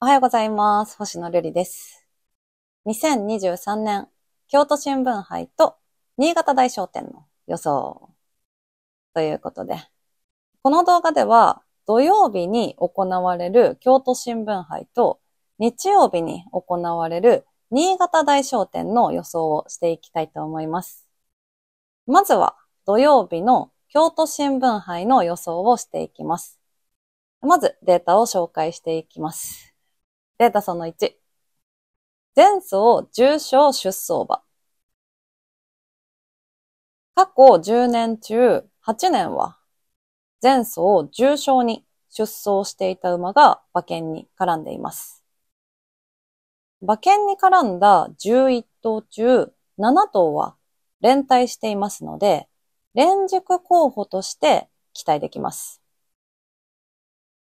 おはようございます。星野瑠璃です。2023年、京都新聞杯と新潟大商店の予想。ということで、この動画では土曜日に行われる京都新聞杯と日曜日に行われる新潟大商店の予想をしていきたいと思います。まずは土曜日の京都新聞杯の予想をしていきます。まずデータを紹介していきます。データその1。前走重症出走馬。過去10年中8年は、前走重症に出走していた馬が馬券に絡んでいます。馬券に絡んだ11頭中7頭は連帯していますので、連軸候補として期待できます。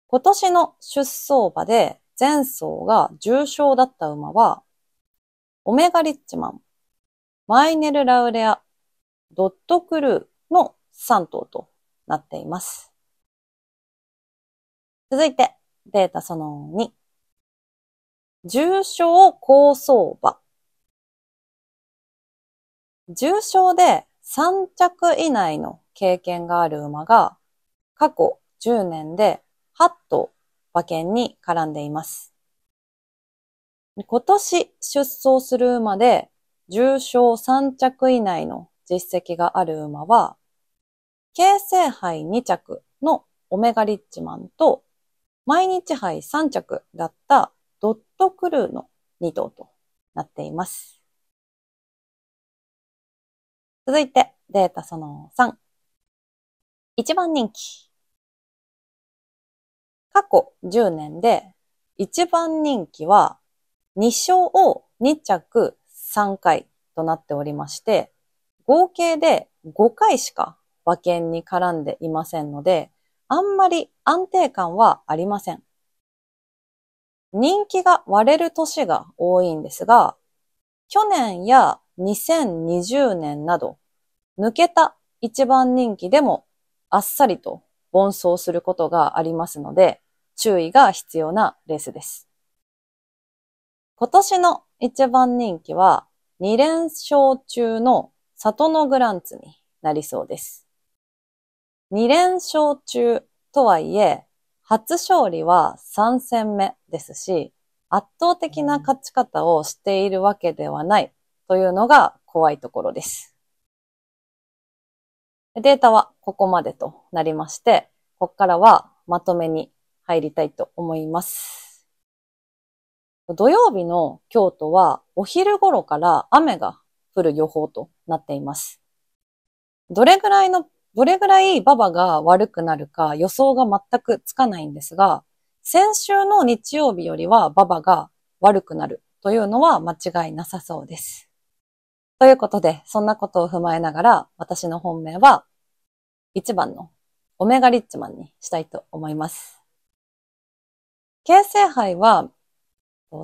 今年の出走馬で前走が重傷だった馬は、オメガリッチマン、マイネル・ラウレア、ドット・クルーの3頭となっています。続いて、データその2。重症高層場。重症で3着以内の経験がある馬が過去10年で8頭馬券に絡んでいます。今年出走する馬で重賞3着以内の実績がある馬は、京成杯2着のオメガリッチマンと、毎日杯3着だったドットクルーの2頭となっています。続いて、データその3。1番人気。過去10年で一番人気は2勝を2着3回となっておりまして、合計で5回しか馬券に絡んでいませんので、あんまり安定感はありません。人気が割れる年が多いんですが、去年や2020年など、抜けた一番人気でもあっさりと奔走することがありますので、注意が必要なレースです。今年の一番人気は、2連勝中の里のグランツになりそうです。2連勝中とはいえ、初勝利は3戦目ですし、圧倒的な勝ち方をしているわけではないというのが怖いところです。データはここまでとなりまして、ここからはまとめに入りたいと思います。土曜日の京都はお昼頃から雨が降る予報となっています。どれぐらいの、どれぐらい馬場が悪くなるか予想が全くつかないんですが、先週の日曜日よりは馬場が悪くなるというのは間違いなさそうです。ということで、そんなことを踏まえながら、私の本命は、1番のオメガリッチマンにしたいと思います。京成杯は、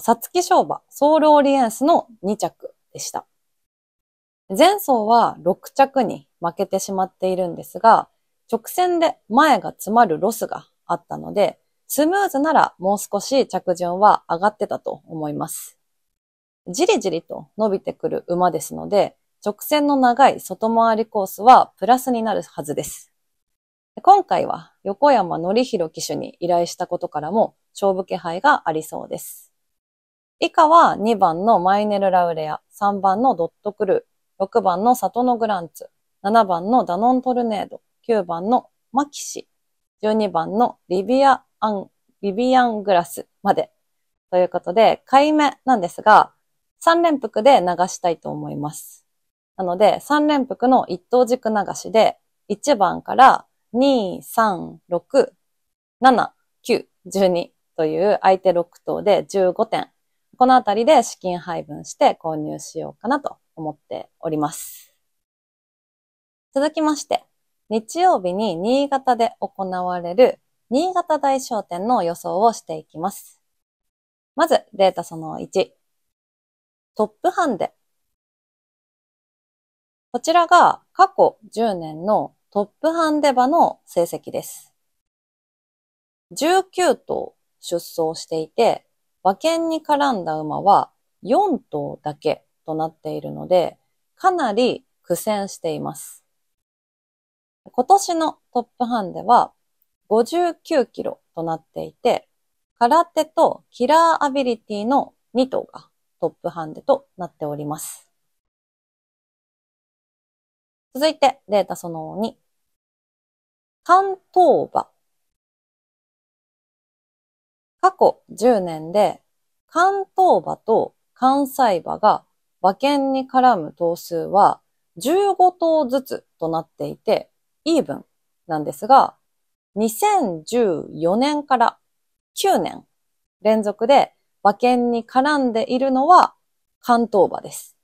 さつき商馬、ソウルオリエンスの2着でした。前走は6着に負けてしまっているんですが、直線で前が詰まるロスがあったので、スムーズならもう少し着順は上がってたと思います。じりじりと伸びてくる馬ですので、直線の長い外回りコースはプラスになるはずです。今回は横山則弘騎手に依頼したことからも勝負気配がありそうです。以下は2番のマイネル・ラウレア、3番のドット・クルー、6番のサトノ・グランツ、7番のダノン・トルネード、9番のマキシ、12番のリビアン、リビアン・グラスまで。ということで、買い目なんですが、3連複で流したいと思います。なので、3連複の1等軸流しで、1番から2、3、6、7、9、12という相手6等で15点。このあたりで資金配分して購入しようかなと思っております。続きまして、日曜日に新潟で行われる新潟大商店の予想をしていきます。まず、データその1。トップハンデ。こちらが過去10年のトップハンデ場の成績です。19頭出走していて、馬券に絡んだ馬は4頭だけとなっているので、かなり苦戦しています。今年のトップハンデは59キロとなっていて、空手とキラーアビリティの2頭がトップハンデとなっております。続いて、データその2。関東馬。過去10年で、関東馬と関西馬が馬券に絡む頭数は15頭ずつとなっていて、イーブンなんですが、2014年から9年連続で馬券に絡んでいるのは関東馬です。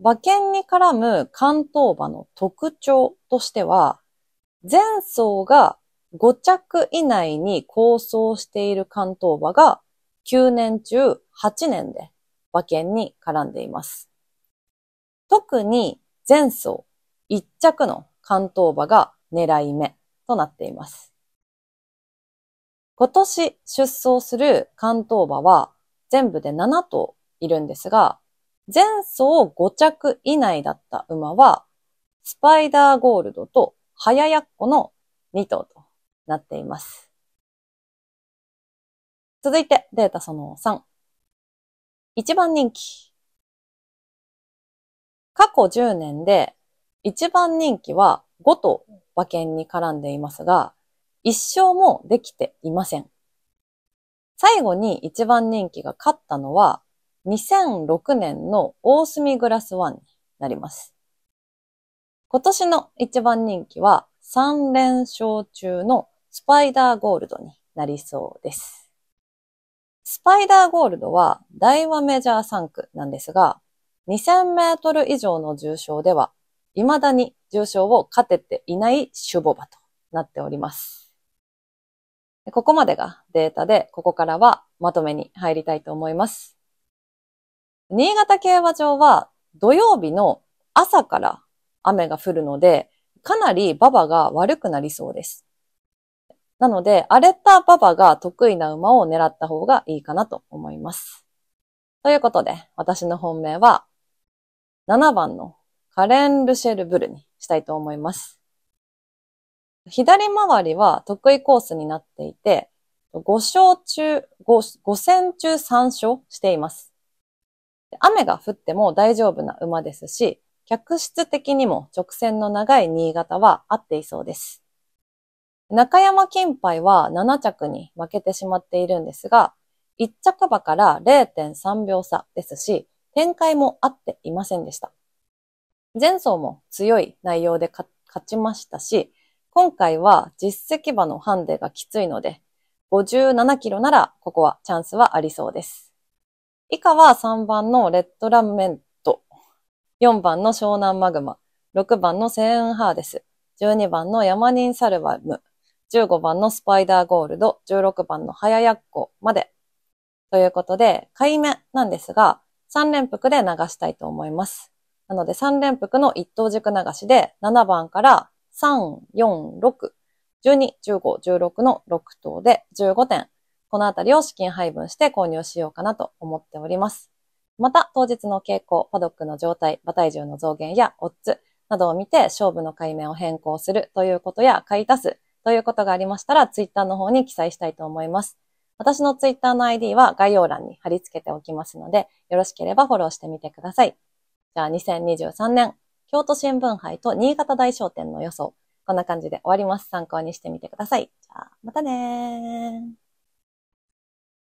馬券に絡む関東馬の特徴としては、前走が5着以内に構想している関東馬が9年中8年で馬券に絡んでいます。特に前走1着の関東馬が狙い目となっています。今年出走する関東馬は全部で7頭いるんですが、前走5着以内だった馬は、スパイダーゴールドと早やっこの2頭となっています。続いてデータその3。一番人気。過去10年で一番人気は5頭馬券に絡んでいますが、一勝もできていません。最後に一番人気が勝ったのは、2006年の大隅グラスワンになります。今年の一番人気は3連勝中のスパイダーゴールドになりそうです。スパイダーゴールドは大和メジャー3区なんですが、2000メートル以上の重賞では、未だに重賞を勝てていない守護馬となっております。ここまでがデータで、ここからはまとめに入りたいと思います。新潟競馬場は土曜日の朝から雨が降るので、かなり馬場が悪くなりそうです。なので、荒れた馬場が得意な馬を狙った方がいいかなと思います。ということで、私の本命は、7番のカレン・ルシェル・ブルにしたいと思います。左回りは得意コースになっていて、5勝中、5, 5戦中3勝しています。雨が降っても大丈夫な馬ですし、客室的にも直線の長い新潟は合っていそうです。中山金杯は7着に負けてしまっているんですが、1着馬から0.3秒差ですし、展開も合っていませんでした。前走も強い内容で勝ちましたし、今回は実績馬のハンデがきついので、57キロならここはチャンスはありそうです。以下は3番のレッドラメント、4番の湘南マグマ、6番のセーンハーデス、12番のヤマニンサルバム、15番のスパイダーゴールド、16番のハヤヤッコまで。ということで、買い目なんですが、3連複で流したいと思います。なので3連服の一等軸流しで7番から3、4、6、12、15、16の6等で15点。このあたりを資金配分して購入しようかなと思っております。また、当日の傾向、パドックの状態、馬体重の増減やオッズなどを見て勝負の解明を変更するということや買い足すということがありましたら、ツイッターの方に記載したいと思います。私のツイッターの ID は概要欄に貼り付けておきますので、よろしければフォローしてみてください。じゃあ、2023年京都新聞杯と新潟大商店の予想。こんな感じで終わります。参考にしてみてください。じゃあ、またねー。